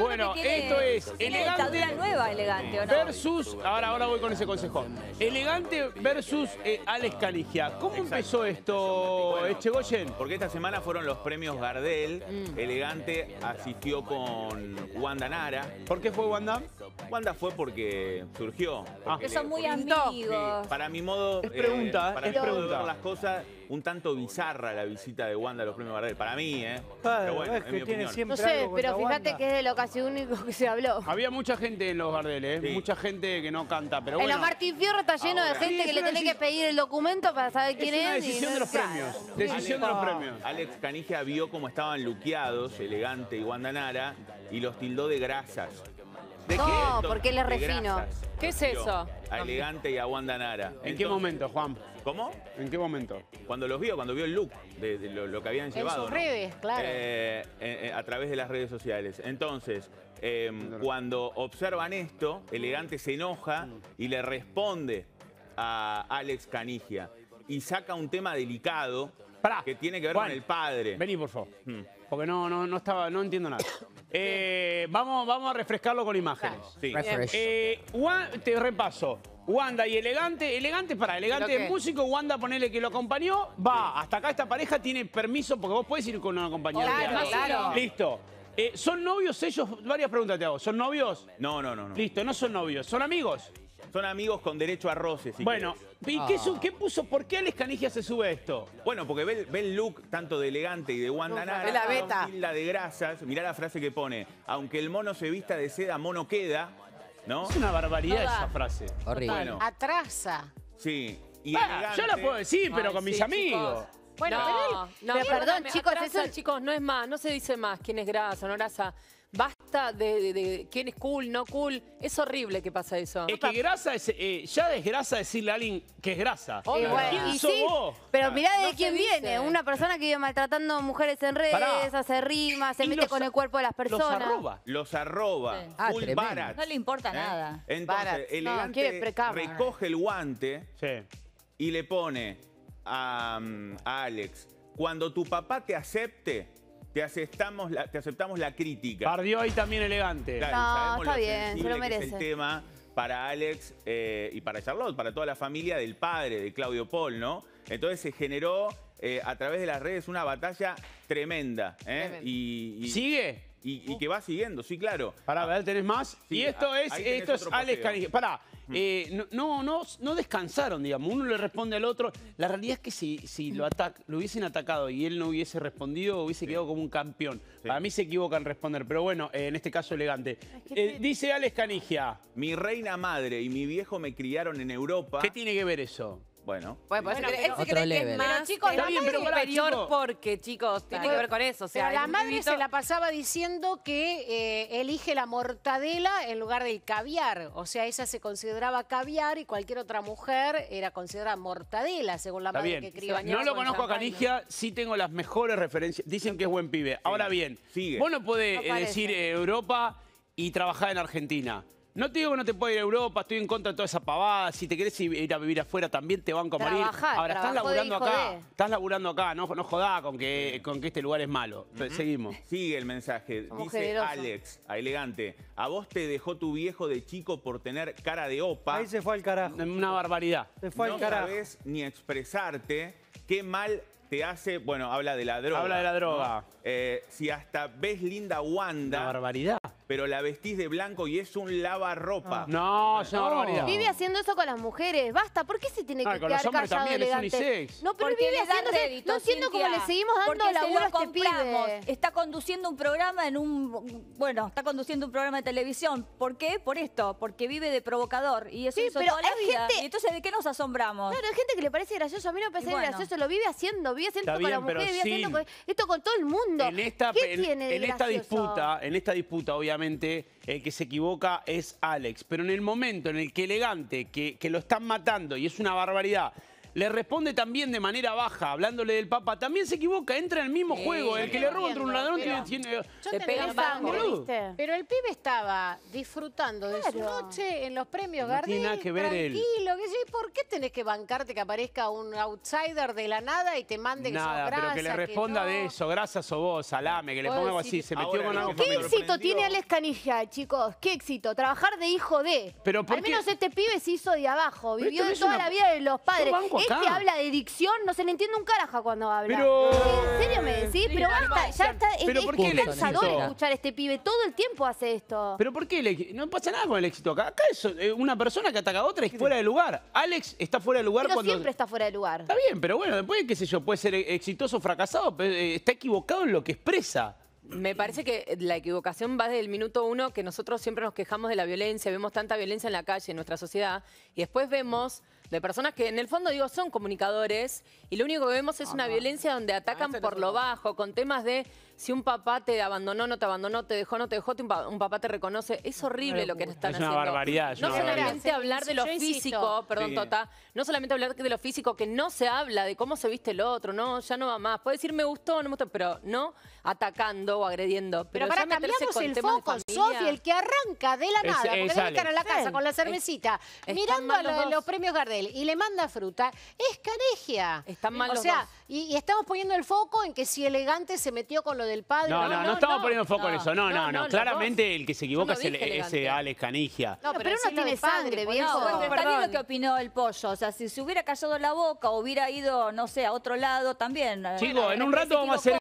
bueno, esto es elegante nueva, elegante, ¿o no? versus, ahora, ahora voy con ese consejo, elegante versus eh, Alex Caligia. ¿Cómo empezó esto, eh, chegoyen Porque esta semana fueron los premios Gardel, mm. elegante asistió con Wanda Nara. ¿Por qué fue Wanda? Wanda fue porque surgió. Ah. son muy amigos. Para mi modo, es eh, pregunta, es las cosas, un tanto bizarra la visita de Wanda a los premios Gardel. Para mí, ¿eh? Ah, no sé, pero fíjate que es de lo casi único que se habló. Había mucha gente en los Gardel, ¿eh? Mucha gente que no canta, pero bueno. En la Martín Fierro está lleno de gente que le tiene que pedir el documento para saber quién es. Es una decisión de los premios. Decisión de los premios. Alex Canija vio cómo estaban luqueados, elegante y Wanda Nara, y los tildó de grasas no, porque le refino. ¿Qué es eso? A Elegante y a Wanda Nara. ¿En qué momento, Juan? ¿Cómo? ¿En qué momento? Cuando los vio, cuando vio el look de, lo, que habían En llevado. sus redes, claro. Eh, eh, eh, a través de las redes sociales. Entonces, em, cuando observan esto, Elegante se enoja y le responde a Alex Canigia y saca un tema delicado que tiene que ver con el padre. Vení, por favor. Hmm. Porque no, no, no, estaba, no entiendo nada. Eh, vamos, vamos a refrescarlo con imágenes. Sí. Eh, te repaso. Wanda y Elegante, Elegante para Elegante es músico, Wanda ponele que lo acompañó, va, hasta acá esta pareja tiene permiso, porque vos podés ir con una acompañante. Claro, Listo. Eh, ¿Son novios ellos? Varias preguntas te hago. ¿Son novios? No, no, no, no. Listo, no son novios. ¿Son amigos? Son amigos con derecho a roces. Si bueno, ¿y qué, puso? ¿Por qué Alex Canigia se sube esto? Bueno, porque ve, el- look tanto de elegante y de Wanda Nara, la beta. la de grasas. Mirá la frase que pone. Aunque el mono se vista de seda, mono queda. ¿No? Es una barbaridad esa frase. Horrible. Bueno. Atrasa. Sí. Ah, yo la puedo decir, pero con mis amigos. Bueno, perdón, chicos, eso- chicos, no es más, no se dice más quién es grasa, no grasa de, quién es cool, no cool. Es horrible que pasa eso. Es que grasa es, eh, ya desgrasa decirle a alguien que es grasa. bueno, Pero mirá de quién viene. Una persona que vive maltratando mujeres en redes, hace rimas, se mete con el cuerpo de las personas. Los arroba. Los arroba. Ah, no le importa ¿Eh? nada. Entonces, recoge el guante y le pone mm, a Alex, cuando tu papá te acepte, te aceptamos la, crítica. Pardió ahí también elegante. está bien, se lo merece. el tema para Alex eh, y para Charlotte, para toda la familia del padre de Claudio Paul, ¿no? Entonces se generó eh, a través de las redes una batalla tremenda. ¿eh? Y, ¿Sigue? Y, que va siguiendo, sí, claro. Pará, ¿verdad? Ah, ¿Tenés más? y esto es, esto es Alex para Pará, eh, no, no, no, descansaron, digamos. Uno le responde al otro. La realidad es que si, si lo, lo hubiesen atacado y él no hubiese respondido, hubiese quedado como un campeón. A Para mí se equivoca en responder, pero bueno, eh, en este caso elegante. Eh, dice Alex Canigia. Mi reina madre y mi viejo me criaron en Europa. ¿Qué tiene que ver eso? Bueno. Bueno, pues, que es más superior porque, chicos, tiene que ver con eso. O sea, la madre se la pasaba diciendo que eh, elige la mortadela en lugar del caviar. O sea, ella se consideraba caviar y cualquier otra mujer era considerada mortadela, según la madre que crió. No lo conozco a Canigia, sí tengo las mejores referencias. Dicen que es buen pibe. Ahora bien, vos no podés eh, decir eh, Europa y trabajar en Argentina. No te digo que no te puedo ir a Europa, estoy en contra de toda esa pavada. Si te querés ir a vivir afuera también te van a morir. Ahora, estás laburando acá. Estás laburando acá, no, no jodá con que, con que este lugar es malo. Seguimos. Sigue el mensaje. Dice Alex, a elegante, a vos te dejó tu viejo de chico por tener cara de opa. Ahí se fue al carajo. Una barbaridad. Se no al carajo. No ni expresarte. Qué mal te hace, bueno, habla de la droga. Habla de la droga. Eh, si hasta ves linda Wanda. Una barbaridad pero la vestís de blanco y es un lavarropa. Ah. No, señor. Vive haciendo eso con las mujeres, basta. ¿Por qué se tiene ah, que con los hombres también, es es unisex. No, pero vive haciendo No entiendo cómo le seguimos dando laburo a este Está conduciendo un programa en un... Bueno, está conduciendo un programa de televisión. ¿Por qué? Por esto. Porque vive de provocador. Y eso es hizo pero toda la vida. Y entonces, ¿de qué nos asombramos? Claro, hay gente que le parece gracioso, a mí no me parece gracioso, lo vive haciendo, vive haciendo con las mujeres, vive haciendo esto con todo el mundo. En esta, esta disputa, en esta disputa, obviamente el que se equivoca es Alex. Pero en el momento en el que elegante, que lo están matando y es una barbaridad, le responde también de manera baja, hablándole del Papa, también se equivoca, entra en el mismo juego. El que le roba entre un ladrón pero, tiene... Yo pero el pibe estaba disfrutando de su noche en los premios no Gardel, que ver tranquilo. por qué tenés que bancarte que aparezca un outsider de la nada y te mande que Nada, pero que le responda de eso, gracias o vos, salame, que le ponga algo así, se metió con algo ¿Qué éxito tiene Alex Canija, chicos? ¿Qué éxito? Trabajar de hijo de... Pero Al menos este pibe se hizo de abajo, vivió toda la vida de los padres este habla de dicción, no se le entiende un carajo cuando habla. Pero... ¿En serio me decís? Pero basta, ya está. es, por qué es cansador escuchar a este pibe. Todo el tiempo hace esto. ¿Pero por qué? no pasa nada con el éxito acá. Acá es eh, una persona que ataca a otra y fuera de lugar. Alex está fuera de lugar pero siempre está fuera de lugar. Está bien, pero bueno, después, qué sé yo, puede ser exitoso o fracasado, eh, está equivocado en lo que expresa. Me parece que la equivocación va desde el minuto uno, que nosotros siempre nos quejamos de la violencia, vemos tanta violencia en la calle, en nuestra sociedad, y después vemos de personas que en el fondo digo son comunicadores y lo único que vemos es una violencia donde ah, atacan por lo bajo, con temas de si un papá te abandonó, no te abandonó, te dejó, no te dejó, un, papá te reconoce. Es horrible lo que están haciendo. Es una barbaridad. No solamente hablar de lo físico, perdón Tota, no solamente hablar de lo físico, que no se habla de cómo se viste el otro, no, ya no va más. Puede decir me gustó, no me gustó, pero no atacando o agrediendo. Pero, para cambiamos el foco, Sofi, el que arranca de la nada, porque debe estar en la casa con la cervecita, mirando a los premios Gardel y le manda fruta, es canegia. Están mal O sea, Y, estamos poniendo el foco en que si elegante se metió con lo del padre. No, no, no, estamos poniendo foco en eso. No, no, no. Claramente el que se equivoca es ese Alex Canigia. No, pero, uno tiene sangre, viejo. Bueno, está lo que opinó el pollo. O sea, si se hubiera callado la boca o hubiera ido, no sé, a otro lado también. Eh, Chico, en un rato vamos a hacer...